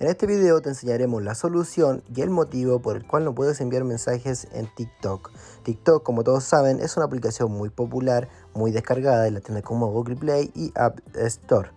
En este video te enseñaremos la solución y el motivo por el cual no puedes enviar mensajes en TikTok. TikTok, como todos saben, es una aplicación muy popular, muy descargada y la tiene como Google Play y App Store.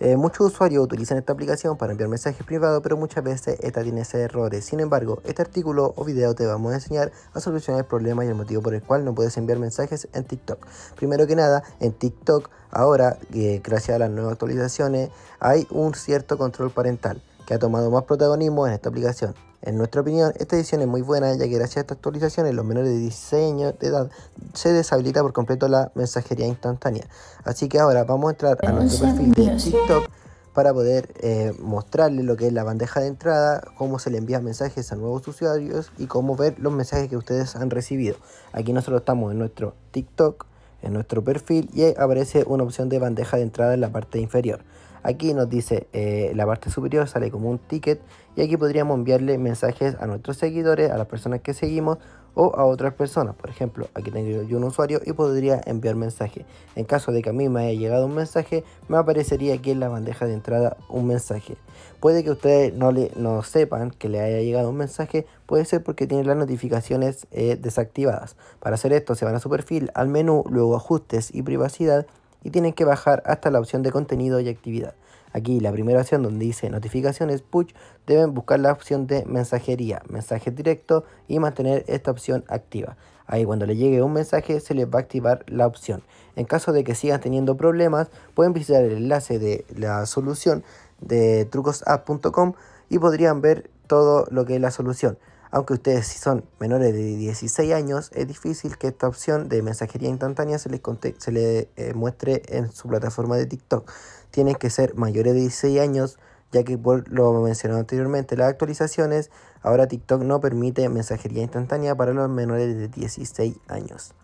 Eh, muchos usuarios utilizan esta aplicación para enviar mensajes privados, pero muchas veces esta tiene ese errores. Sin embargo, este artículo o video te vamos a enseñar a solucionar el problema y el motivo por el cual no puedes enviar mensajes en TikTok. Primero que nada, en TikTok ahora, eh, gracias a las nuevas actualizaciones, hay un cierto control parental que ha tomado más protagonismo en esta aplicación. En nuestra opinión, esta edición es muy buena ya que gracias a esta actualización en los menores de diseño de edad se deshabilita por completo la mensajería instantánea. Así que ahora vamos a entrar a nuestro perfil de TikTok para poder eh, mostrarle lo que es la bandeja de entrada, cómo se le envían mensajes a nuevos usuarios y cómo ver los mensajes que ustedes han recibido. Aquí nosotros estamos en nuestro TikTok, en nuestro perfil y aparece una opción de bandeja de entrada en la parte inferior. Aquí nos dice eh, la parte superior sale como un ticket y aquí podríamos enviarle mensajes a nuestros seguidores, a las personas que seguimos o a otras personas. Por ejemplo, aquí tengo yo un usuario y podría enviar mensaje. En caso de que a mí me haya llegado un mensaje, me aparecería aquí en la bandeja de entrada un mensaje. Puede que ustedes no, le, sepan que le haya llegado un mensaje, puede ser porque tienen las notificaciones eh, desactivadas. Para hacer esto se van a su perfil, al menú, luego ajustes y privacidad y tienen que bajar hasta la opción de contenido y actividad. Aquí la primera opción donde dice notificaciones push deben buscar la opción de mensajería, mensaje directo y mantener esta opción activa. Ahí cuando le llegue un mensaje se les va a activar la opción. En caso de que sigan teniendo problemas pueden visitar el enlace de la solución de trucosapp.com y podrían ver todo lo que es la solución. Aunque ustedes si son menores de 16 años, es difícil que esta opción de mensajería instantánea se les, eh, muestre en su plataforma de TikTok. Tienen que ser mayores de 16 años, ya que por lo mencionado anteriormente, las actualizaciones, ahora TikTok no permite mensajería instantánea para los menores de 16 años.